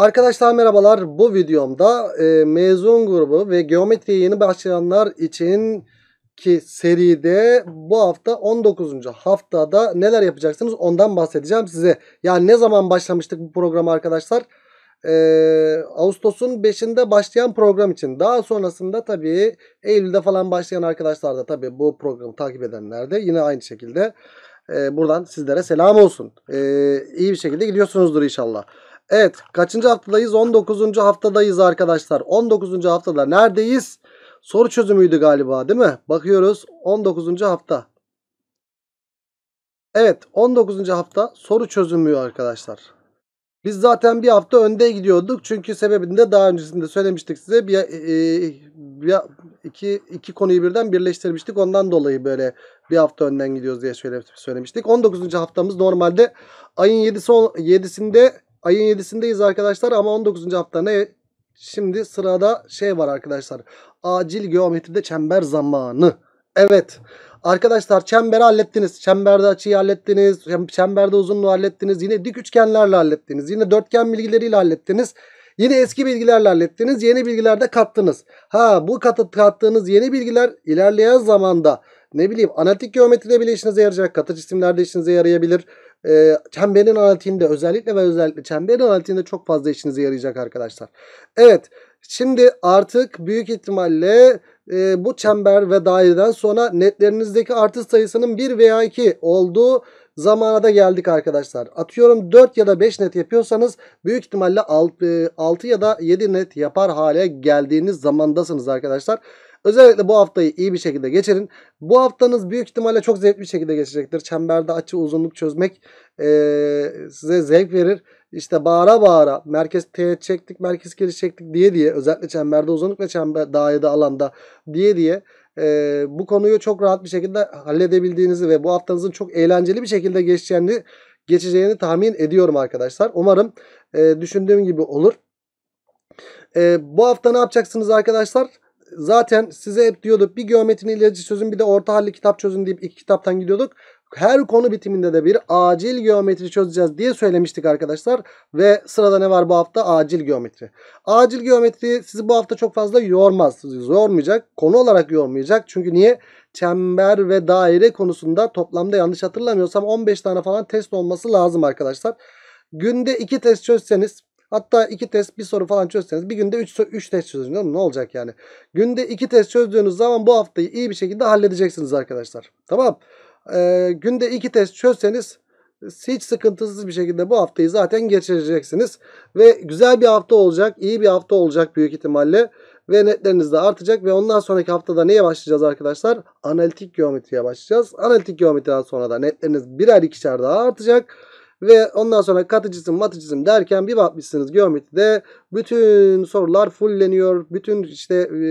Arkadaşlar merhabalar. Bu videomda e, mezun grubu ve geometriye yeni başlayanlar için ki seride bu hafta 19. haftada neler yapacaksınız ondan bahsedeceğim size. Yani ne zaman başlamıştık bu programa arkadaşlar? E, Ağustos'un 5'inde başlayan program için. Daha sonrasında tabii Eylül'de falan başlayan arkadaşlar da tabii bu programı takip edenler de yine aynı şekilde e, buradan sizlere selam olsun. E, iyi bir şekilde gidiyorsunuzdur inşallah. Evet kaçıncı haftadayız? 19. haftadayız arkadaşlar. 19. haftada neredeyiz? Soru çözümüydü galiba değil mi? Bakıyoruz 19. hafta. Evet 19. hafta soru çözümü arkadaşlar. Biz zaten bir hafta önde gidiyorduk. Çünkü sebebini de daha öncesinde söylemiştik size. Bir, e, e bir, iki, iki konuyu birden birleştirmiştik. Ondan dolayı böyle bir hafta önden gidiyoruz diye söylemiştik. 19. haftamız normalde ayın 7'si, 7'sinde Ayın 7'sindeyiz arkadaşlar ama 19. hafta ne? Şimdi sırada şey var arkadaşlar. Acil geometride çember zamanı. Evet. Arkadaşlar çemberi hallettiniz. Çemberde açıyı hallettiniz. Çemberde uzunluğu hallettiniz. Yine dik üçgenlerle hallettiniz. Yine dörtgen bilgileriyle hallettiniz. Yine eski bilgilerle hallettiniz. Yeni bilgiler de kattınız. Ha bu katı, kattığınız yeni bilgiler ilerleyen zamanda ne bileyim analitik geometride bile işinize yarayacak. Katı cisimlerde işinize yarayabilir e, çemberin analitiğinde özellikle ve özellikle çemberin analitiğinde çok fazla işinize yarayacak arkadaşlar. Evet şimdi artık büyük ihtimalle e, bu çember ve daireden sonra netlerinizdeki artı sayısının 1 veya 2 olduğu zamana da geldik arkadaşlar. Atıyorum 4 ya da 5 net yapıyorsanız büyük ihtimalle 6, 6 e, ya da 7 net yapar hale geldiğiniz zamandasınız arkadaşlar. Arkadaşlar. Özellikle bu haftayı iyi bir şekilde geçirin. Bu haftanız büyük ihtimalle çok zevkli bir şekilde geçecektir. Çemberde açı uzunluk çözmek ee, size zevk verir. İşte bağıra bağıra merkez T çektik, merkez geri çektik diye diye özellikle çemberde uzunluk ve çember dairede alanda diye diye e, bu konuyu çok rahat bir şekilde halledebildiğinizi ve bu haftanızın çok eğlenceli bir şekilde geçeceğini geçeceğini tahmin ediyorum arkadaşlar. Umarım e, düşündüğüm gibi olur. E, bu hafta ne yapacaksınız arkadaşlar? zaten size hep diyorduk bir geometri ilacı çözün bir de orta halli kitap çözün deyip iki kitaptan gidiyorduk. Her konu bitiminde de bir acil geometri çözeceğiz diye söylemiştik arkadaşlar. Ve sırada ne var bu hafta? Acil geometri. Acil geometri sizi bu hafta çok fazla yormaz. Yormayacak. Konu olarak yormayacak. Çünkü niye? Çember ve daire konusunda toplamda yanlış hatırlamıyorsam 15 tane falan test olması lazım arkadaşlar. Günde 2 test çözseniz Hatta iki test bir soru falan çözseniz bir günde 3 3 test çözün. Ne olacak yani? Günde 2 test çözdüğünüz zaman bu haftayı iyi bir şekilde halledeceksiniz arkadaşlar. Tamam. Ee, günde 2 test çözseniz hiç sıkıntısız bir şekilde bu haftayı zaten geçireceksiniz. Ve güzel bir hafta olacak. iyi bir hafta olacak büyük ihtimalle. Ve netleriniz de artacak. Ve ondan sonraki haftada neye başlayacağız arkadaşlar? Analitik geometriye başlayacağız. Analitik geometriden sonra da netleriniz birer ikişer daha artacak ve ondan sonra katıcısın matıcısın derken bir bakmışsınız geometride bütün sorular fulleniyor. Bütün işte e,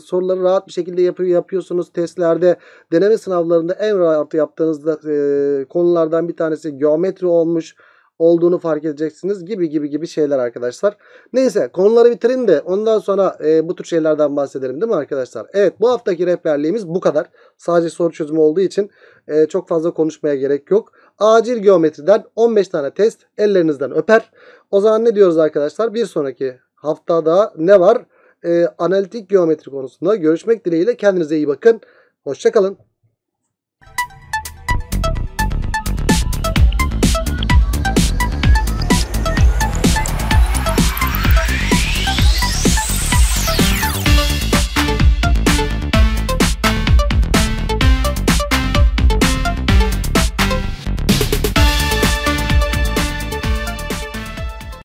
soruları rahat bir şekilde yapıyor, yapıyorsunuz testlerde. Deneme sınavlarında en rahat yaptığınız e, konulardan bir tanesi geometri olmuş olduğunu fark edeceksiniz gibi gibi gibi şeyler arkadaşlar. Neyse konuları bitirin de ondan sonra e, bu tür şeylerden bahsedelim değil mi arkadaşlar? Evet bu haftaki rehberliğimiz bu kadar. Sadece soru çözümü olduğu için e, çok fazla konuşmaya gerek yok acil geometriden 15 tane test ellerinizden öper. O zaman ne diyoruz arkadaşlar? Bir sonraki haftada ne var? E, analitik geometri konusunda görüşmek dileğiyle kendinize iyi bakın. Hoşçakalın.